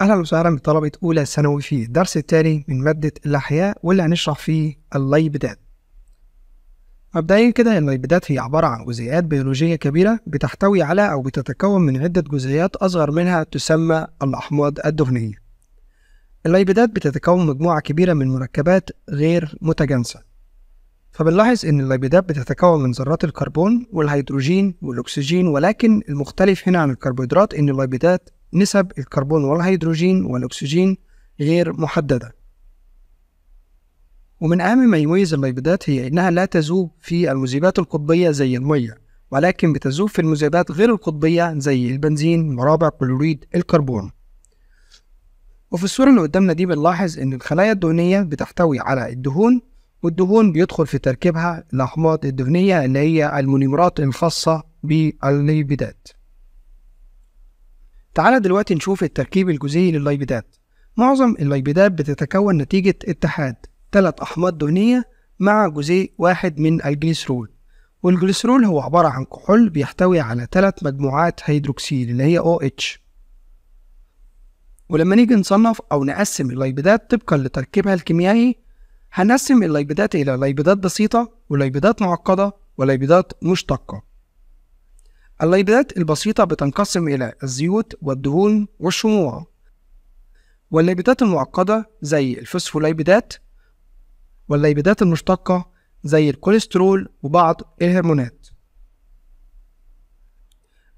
أهلا وسهلا بطلبة أولى ثانوي في الدرس التالي من مادة الأحياء واللي هنشرح فيه الليبيدات مبدئيا كده الليبيدات هي عبارة عن جزيئات بيولوجية كبيرة بتحتوي على أو بتتكون من عدة جزيئات أصغر منها تسمى الأحماض الدهنية. الليبيدات بتتكون مجموعة كبيرة من مركبات غير متجانسة. فبنلاحظ إن الليبيدات بتتكون من ذرات الكربون والهيدروجين والأكسجين ولكن المختلف هنا عن الكربوهيدرات إن الليبيدات نسب الكربون والهيدروجين والأكسجين غير محددة ومن أهم ما يميز الليبيدات هي إنها لا تذوب في المذيبات القطبية زي المية ولكن بتذوب في المذيبات غير القطبية زي البنزين مرابع كلوريد الكربون وفي الصورة اللي قدامنا دي بنلاحظ إن الخلايا الدهنية بتحتوي على الدهون والدهون بيدخل في تركيبها الأحماض الدهنية اللي هي المونيمرات الخاصة بالليبيدات تعال دلوقتي نشوف التركيب الجزيئي للليبيدات معظم اللايبيدات بتتكون نتيجة اتحاد ثلاث أحماض دهنية مع جزيء واحد من الجليسرول والجليسرول هو عبارة عن كحول بيحتوي على ثلاث مجموعات هيدروكسيل اللي هي OH ولما نيجي نصنف أو نقسم اللايبيدات طبقا لتركيبها الكيميائي هنقسم اللايبيدات إلى لايبيدات بسيطة ولايبيدات معقدة ولايبيدات مشتقة اللايبيدات البسيطة بتنقسم إلى الزيوت والدهون والشموع واللايبيدات المعقدة زي الفوسفولايبيدات واللايبيدات المشتقة زي الكوليسترول وبعض الهرمونات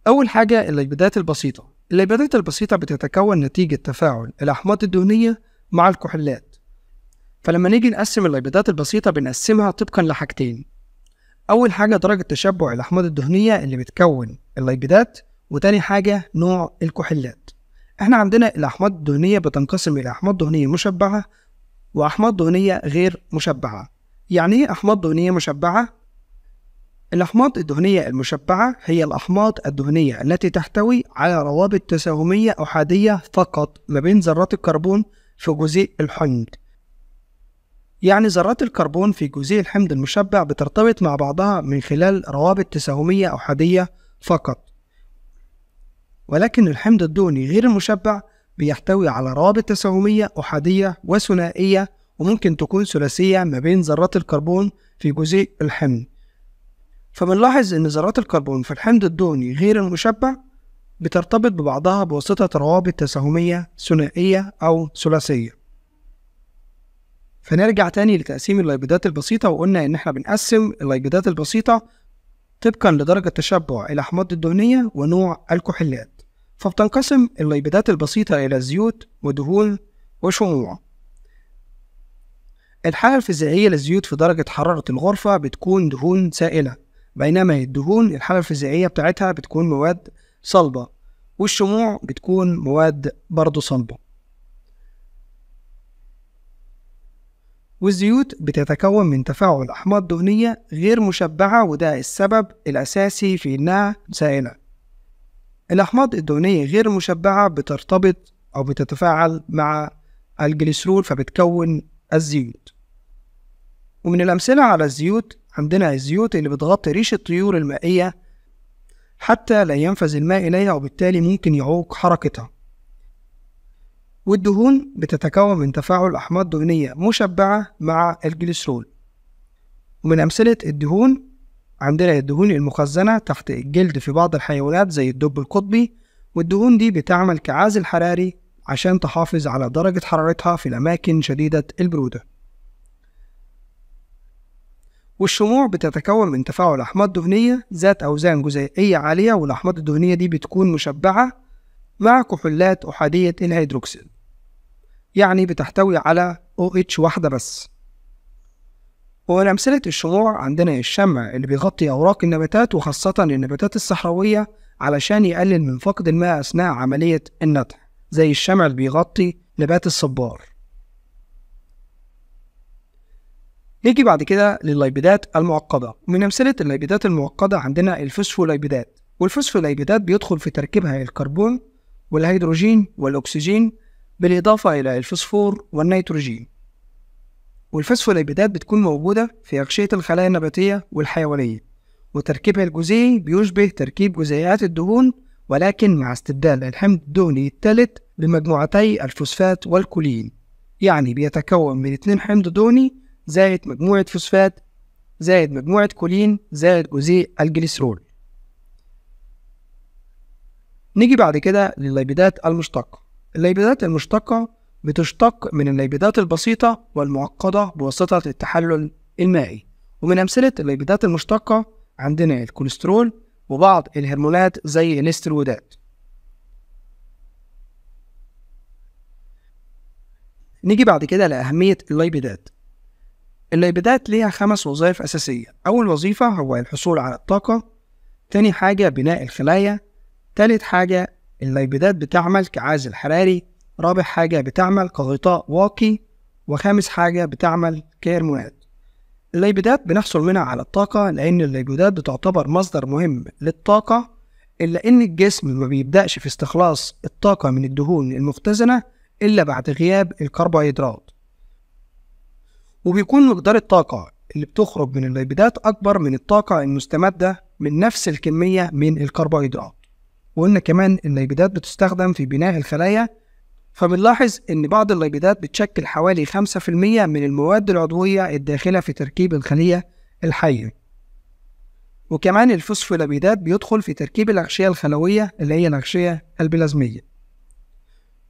أول حاجة الليبيدات البسيطة الليبيدات البسيطة بتتكون نتيجة تفاعل الأحماض الدهنية مع الكحولات فلما نيجي نقسم الليبيدات البسيطة بنقسمها طبقا لحاجتين أول حاجة درجة تشبع الأحماض الدهنية اللي بتكون اللايبيدات وتاني حاجة نوع الكحلات احنا عندنا الأحماض الدهنية بتنقسم إلى أحماض دهنية مشبعة وأحماض دهنية غير مشبعة يعني إيه أحماض دهنية مشبعة؟ الأحماض الدهنية المشبعة هي الأحماض الدهنية التي تحتوي على روابط تساهمية أحادية فقط ما بين ذرات الكربون في جزيء الحمض يعني ذرات الكربون في جزيء الحمض المشبع بترتبط مع بعضها من خلال روابط تساهمية أحادية فقط ولكن الحمض الدهني غير المشبع بيحتوي على روابط تساهمية أحادية وثنائية وممكن تكون ثلاثية ما بين ذرات الكربون في جزيء الحمض فبنلاحظ إن ذرات الكربون في الحمض الدهني غير المشبع بترتبط ببعضها بواسطة روابط تساهمية ثنائية أو ثلاثية فنرجع تاني لتقسيم اللايبيدات البسيطة وقلنا إن إحنا بنقسم اللايبيدات البسيطة طبقا لدرجة تشبع الأحماض الدهنية ونوع الكحولات فبتنقسم اللايبيدات البسيطة إلى زيوت ودهون وشموع الحالة الفيزيائية للزيوت في درجة حرارة الغرفة بتكون دهون سائلة بينما الدهون الحالة الفيزيائية بتاعتها بتكون مواد صلبة والشموع بتكون مواد برضه صلبة والزيوت بتتكون من تفاعل أحماض دهنية غير مشبعة وده السبب الأساسي في إنها سائلة الأحماض الدهنية غير المشبعة بترتبط أو بتتفاعل مع الجليسرول فبتكون الزيوت ومن الأمثلة على الزيوت عندنا الزيوت اللي بتغطي ريش الطيور المائية حتى لا ينفذ الماء إليها وبالتالي ممكن يعوق حركتها والدهون بتتكون من تفاعل أحماض دهنية مشبعة مع الجليسرول ومن أمثلة الدهون عندنا الدهون المخزنة تحت الجلد في بعض الحيوانات زي الدب القطبي والدهون دي بتعمل كعازل حراري عشان تحافظ على درجة حرارتها في الأماكن شديدة البرودة والشموع بتتكون من تفاعل أحماض دهنية ذات أوزان جزيئية عالية والأحماض الدهنية دي بتكون مشبعة مع كحولات أحادية الهيدروكسيل يعني بتحتوي على OH واحدة بس ومن أمثلة الشموع عندنا الشمع اللي بيغطي أوراق النباتات وخاصة النباتات الصحراوية علشان يقلل من فقد الماء أثناء عملية النطح زي الشمع اللي بيغطي نبات الصبار نيجي بعد كده للليبيدات المعقدة ومن أمثلة الليبيدات المعقدة عندنا الفوسفولايبيدات والفوسفولايبيدات بيدخل في تركيبها الكربون والهيدروجين والأكسجين بالإضافة إلى الفوسفور والنيتروجين والفسفوليبيدات بتكون موجودة في أغشية الخلايا النباتية والحيوانية وتركيبها الجزيئي بيشبه تركيب جزيئات الدهون ولكن مع استبدال الحمض الدهني الثالث بمجموعتي الفوسفات والكولين يعني بيتكون من اتنين حمض دهني زائد مجموعة فوسفات زائد مجموعة كولين زائد جزيء الجليسرول نيجي بعد كده للليبيدات المشتقة الليبيدات المشتقة بتشتق من الليبيدات البسيطة والمعقدة بواسطة التحلل المائي ومن أمثلة الليبيدات المشتقة عندنا الكوليسترول وبعض الهرمونات زي الاسترويدات نيجي بعد كده لأهمية الليبيدات الليبيدات ليها خمس وظائف أساسية أول وظيفة هو الحصول على الطاقة تاني حاجة بناء الخلايا تالت حاجة الليبيدات بتعمل كعازل حراري رابع حاجة بتعمل كغطاء واقي وخامس حاجة بتعمل كهرمونات الليبيدات بنحصل منها على الطاقة لأن الليبيدات بتعتبر مصدر مهم للطاقة إلا إن الجسم ما بيبدأش في استخلاص الطاقة من الدهون المختزنة إلا بعد غياب الكربوهيدرات وبيكون مقدار الطاقة اللي بتخرج من الليبيدات أكبر من الطاقة المستمدة من نفس الكمية من الكربوهيدرات وقلنا كمان الليبيدات بتستخدم في بناء الخلايا فبنلاحظ إن بعض الليبيدات بتشكل حوالي 5% من المواد العضوية الداخلة في تركيب الخلية الحية وكمان الفوسفولابيدات بيدخل في تركيب الأغشية الخلوية اللي هي الأغشية البلازمية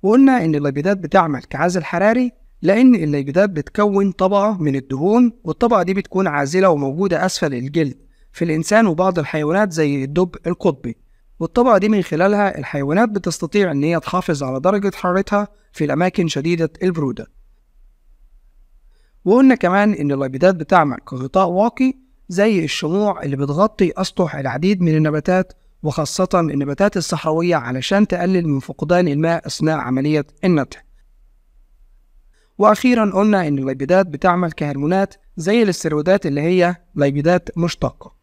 وقلنا إن الليبيدات بتعمل كعازل حراري لأن الليبيدات بتكون طبقة من الدهون والطبقة دي بتكون عازلة وموجودة أسفل الجلد في الإنسان وبعض الحيوانات زي الدب القطبي والطبقة دي من خلالها الحيوانات بتستطيع إن هي تحافظ على درجة حرارتها في الأماكن شديدة البرودة وقلنا كمان إن اللايبيدات بتعمل كغطاء واقي زي الشموع اللي بتغطي أسطح العديد من النباتات وخاصة النباتات الصحراوية علشان تقلل من فقدان الماء أثناء عملية النتع وأخيرا قلنا إن اللايبيدات بتعمل كهرمونات زي الاستيرويدات اللي هي لايبيدات مشتقة